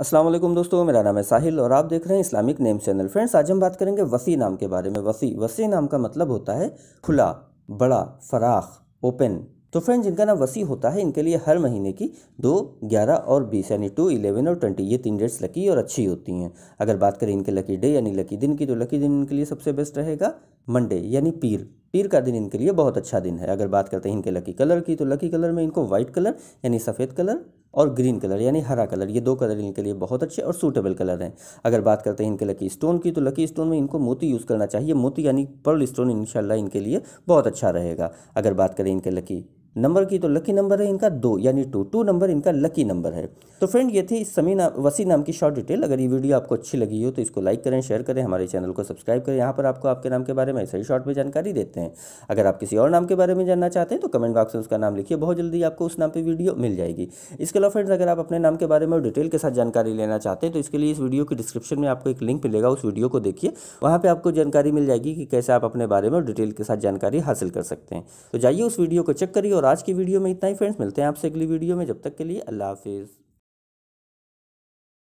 असलम दोस्तों मेरा नाम है साहिल और आप देख रहे हैं इस्लामिक नेम चैनल फ्रेंड्स आज हम बात करेंगे वसी नाम के बारे में वसी वसी नाम का मतलब होता है खुला बड़ा फराख ओपन तो फ्रेंड जिनका नाम वसी होता है इनके लिए हर महीने की दो ग्यारह और बीस यानी टू इलेवन और ट्वेंटी ये तीन डेट्स लकी और अच्छी होती हैं अगर बात करें इनके लकी डे यानी लकी दिन की तो लकी दिन इनके लिए सबसे बेस्ट रहेगा मंडे यानी पीर पीर का दिन इनके लिए बहुत अच्छा दिन है अगर बात करते हैं इनके लकी कलर की तो लकी कलर में इनको वाइट कलर यानी सफ़ेद कलर और ग्रीन कलर यानी हरा कलर ये दो कलर इनके लिए बहुत अच्छे और सूटेबल कलर हैं अगर बात करते हैं इनके लकी स्टोन की तो लकी स्टोन में इनको मोती यूज़ करना चाहिए मोती यानी पर्ल स्टोन इनशाला इनके लिए बहुत अच्छा रहेगा अगर बात करें इनके लकी नंबर की तो लकी नंबर है इनका दो यानी टू टू नंबर इनका लकी नंबर है तो फ्रेंड ये थी समी नाम वसी नाम की शॉर्ट डिटेल अगर ये वीडियो आपको अच्छी लगी हो तो इसको लाइक करें शेयर करें हमारे चैनल को सब्सक्राइब करें यहाँ पर आपको आपके नाम के बारे में ऐसे ही शॉर्ट में जानकारी देते हैं अगर आप किसी और नाम के बारे में जानना चाहते हैं तो कमेंट बॉक्स में उसका नाम लिखिए बहुत जल्दी आपको उस नाम पर वीडियो मिल जाएगी इसके अलावा फ्रेंड्स अगर आप अपने नाम के बारे में डिटेल के साथ जानकारी लेना चाहते हैं तो इसके लिए इस वीडियो की डिस्क्रिप्शन में आपको एक लिंक मिलेगा उस वीडियो को देखिए वहाँ पर आपको जानकारी मिल जाएगी कि कैसे आप अपने बारे में डिटेल के साथ जानकारी हासिल कर सकते हैं तो जाइए उस वीडियो को चेक करिए और और आज की वीडियो में इतना ही फ्रेंड्स मिलते हैं आपसे अगली वीडियो में जब तक के लिए अल्लाह हाफिज़